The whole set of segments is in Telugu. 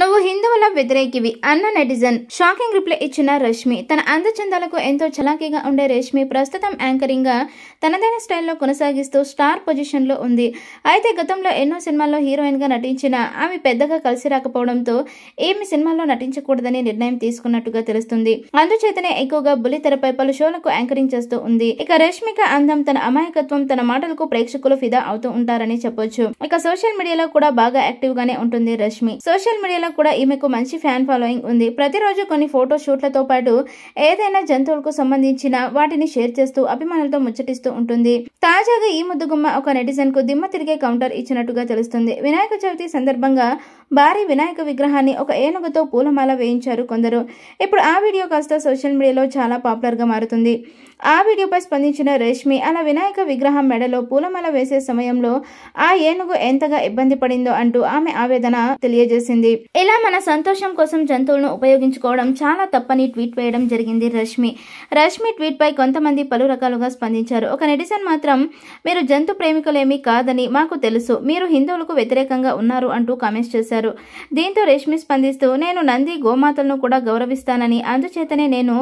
నువ్వు హిందువుల వ్యతిరేకివి అన్న నెటిజన్ షాకింగ్ రిప్లై ఇచ్చిన రష్మి తన అందచందాలకు ఎంతో చలాకీగా ఉండే రష్మి ప్రస్తుతం యాంకరింగ్ గా తనదైన స్టైల్లో కొనసాగిస్తూ స్టార్ పొజిషన్ లో ఉంది అయితే గతంలో ఎన్నో సినిమాల్లో హీరోయిన్ గా నటించిన ఆమె పెద్దగా కలిసి రాకపోవడంతో ఏమి సినిమాల్లో నటించకూడదని నిర్ణయం తీసుకున్నట్టుగా తెలుస్తుంది అందుచేతనే ఎక్కువగా బులి తెరపై పలు షోలకు యాంకరింగ్ చేస్తూ ఉంది ఇక రష్మిక అందం తన అమాయకత్వం తన మాటలకు ప్రేక్షకులు ఫిదా అవుతూ ఉంటారని చెప్పొచ్చు ఇక సోషల్ మీడియాలో కూడా బాగా యాక్టివ్ గానే ఉంటుంది రష్మి సోషల్ మీడియాలో కూడా ఈమెకు మంచి ఫ్యాన్ ఫాలోయింగ్ ఉంది ప్రతిరోజు కొన్ని ఫోటో షూట్లతో పాటు ఏదైనా జంతువులకు సంబంధించిన వాటిని షేర్ చేస్తూ అభిమానులతో ముచ్చటిస్తూ ఉంటుంది తాజాగా ఈ ముద్దుగుమ్మ ఒక నెటిజన్ కు దిమ్మ తిరిగే కౌంటర్ ఇచ్చినట్టుగా తెలుస్తుంది వినాయక చవితి సందర్భంగా భారీ వినాయక విగ్రహాన్ని ఒక ఏనుగుతో పూలమాల వేయించారు కొందరు ఇప్పుడు ఆ వీడియో కాస్త సోషల్ మీడియాలో చాలా పాపులర్ గా మారుతుంది ఆ వీడియోపై స్పందించిన రేష్మి అలా వినాయక విగ్రహం మెడలో పూలమాల వేసే సమయంలో ఆ ఏనుగు ఎంతగా ఇబ్బంది పడిందో అంటూ ఆమె ఆవేదన తెలియజేసింది ఇలా మన సంతోషం కోసం జంతువులను ఉపయోగించుకోవడం చాలా తప్పని ట్వీట్ వేయడం జరిగింది రష్మి రష్మి ట్వీట్పై కొంతమంది పలు రకాలుగా స్పందించారు ఒక నెటిజన్ మాత్రం మీరు జంతు ప్రేమికులేమీ కాదని మాకు తెలుసు మీరు హిందువులకు వ్యతిరేకంగా ఉన్నారు అంటూ కామెంట్స్ చేశారు దీంతో రష్మి స్పందిస్తూ నేను నంది గోమాతలను కూడా గౌరవిస్తానని అందుచేతనే నేను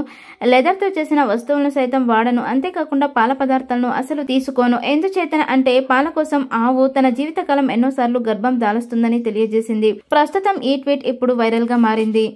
లెదర్తో చేసిన వస్తువులను సైతం వాడను అంతేకాకుండా పాల పదార్థాలను అసలు తీసుకోను ఎందుచేతన అంటే పాల కోసం ఆవు తన జీవితకాలం ఎన్నోసార్లు గర్భం దాలుస్తుందని తెలియజేసింది ప్రస్తుతం ఈ ఈ ట్వీట్ ఇప్పుడు వైరల్గా మారింది